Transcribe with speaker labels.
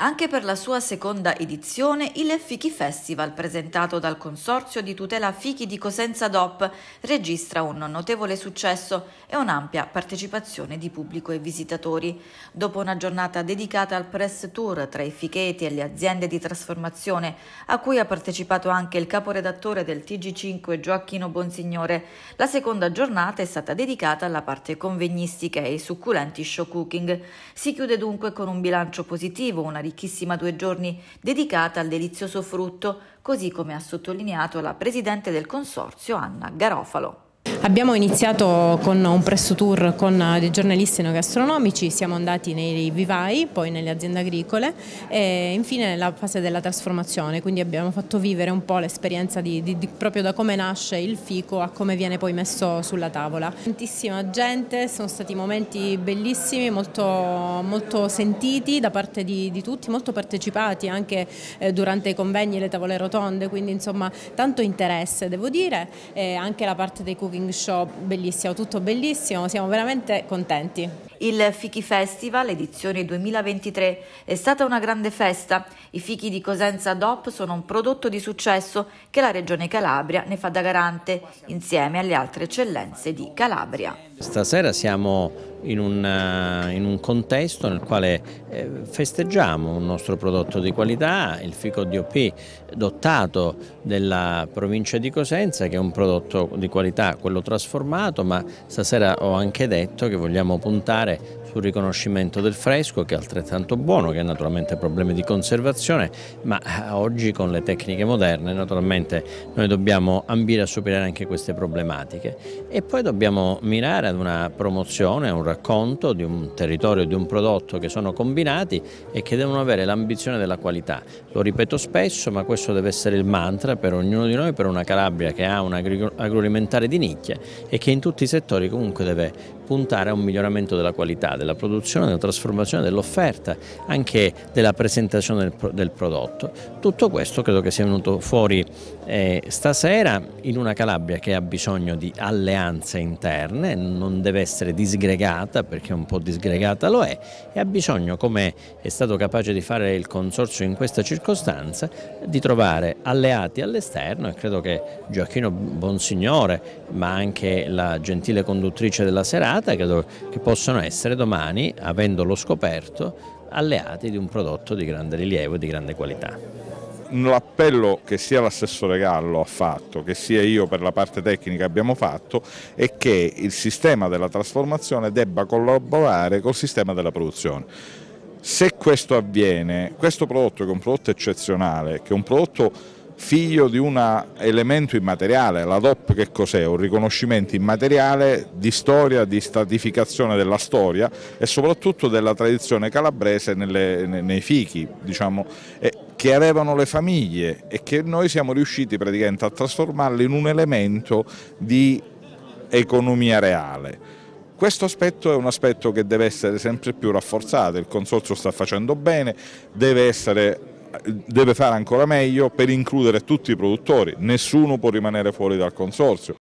Speaker 1: anche per la sua seconda edizione il Fichi Festival presentato dal Consorzio di tutela Fichi di Cosenza DOP registra un notevole successo e un'ampia partecipazione di pubblico e visitatori. Dopo una giornata dedicata al press tour tra i ficheti e le aziende di trasformazione a cui ha partecipato anche il caporedattore del TG5 Gioacchino Bonsignore, la seconda giornata è stata dedicata alla parte convegnistica e ai succulenti show cooking. Si chiude dunque con un bilancio positivo, una ricchissima due giorni dedicata al delizioso frutto, così come ha sottolineato la presidente del consorzio Anna Garofalo.
Speaker 2: Abbiamo iniziato con un presso tour con eh, dei giornalisti enogastronomici, siamo andati nei vivai, poi nelle aziende agricole e infine nella fase della trasformazione, quindi abbiamo fatto vivere un po' l'esperienza di, proprio da come nasce il fico a come viene poi messo sulla tavola. Tantissima gente, sono stati momenti bellissimi, molto, molto sentiti da parte di, di, tutti, molto partecipati anche eh, durante i convegni, le tavole rotonde, quindi insomma tanto interesse devo dire, e anche la parte dei cooking show bellissimo, tutto bellissimo, siamo veramente contenti. Il Fichi Festival, edizione 2023, è stata
Speaker 1: una grande festa. I fichi di Cosenza DOP sono un prodotto di successo che la Regione Calabria ne fa da garante, insieme alle altre eccellenze di Calabria.
Speaker 3: Stasera siamo in un, eh, in un contesto nel quale eh, festeggiamo un nostro prodotto di qualità, il fico DOP dotato della provincia di Cosenza, che è un prodotto di qualità, quello trasformato, ma stasera ho anche detto che vogliamo puntare lavorare sul riconoscimento del fresco che è altrettanto buono, che ha naturalmente problemi di conservazione, ma eh, oggi con le tecniche moderne naturalmente noi dobbiamo ambire a superare anche queste problematiche e poi dobbiamo mirare ad una promozione, a un racconto di un territorio, di un prodotto che sono combinati e che devono avere l'ambizione della qualità. Lo ripeto spesso, ma questo deve essere il mantra per ognuno di noi, per una Calabria che ha un agroalimentare di nicchia e che in tutti i settori comunque deve puntare a un miglioramento della qualità, della produzione, della trasformazione, dell'offerta, anche della presentazione del, del, prodotto. Tutto questo credo che sia venuto fuori eh, stasera in una Calabria che ha bisogno di alleanze interne, non deve essere disgregata perché un po' disgregata lo è e ha bisogno, come è stato capace di fare il Consorzio in questa circostanza, di trovare alleati all'esterno e credo che Gioacchino Bonsignore, ma anche la gentile conduttrice della serata, giornata che, che possono essere domani, avendolo scoperto, alleati di un prodotto di grande rilievo e di grande qualità
Speaker 4: l'appello che sia l'assessore Gallo ha fatto, che sia io per la parte tecnica abbiamo fatto, è che il sistema della trasformazione debba collaborare col sistema della produzione. Se questo avviene, questo prodotto che è un prodotto eccezionale, che è un prodotto figlio di un elemento immateriale, la DOP che cos'è? Un riconoscimento immateriale di storia, di stratificazione della storia e soprattutto della tradizione calabrese nelle, nei fichi, diciamo, che avevano le famiglie e che noi siamo riusciti praticamente a trasformarli in un elemento di economia reale. Questo aspetto è un aspetto che deve essere sempre più rafforzato, il Consorzio sta facendo bene, deve essere deve fare ancora meglio per includere tutti i produttori, nessuno può rimanere fuori dal consorzio.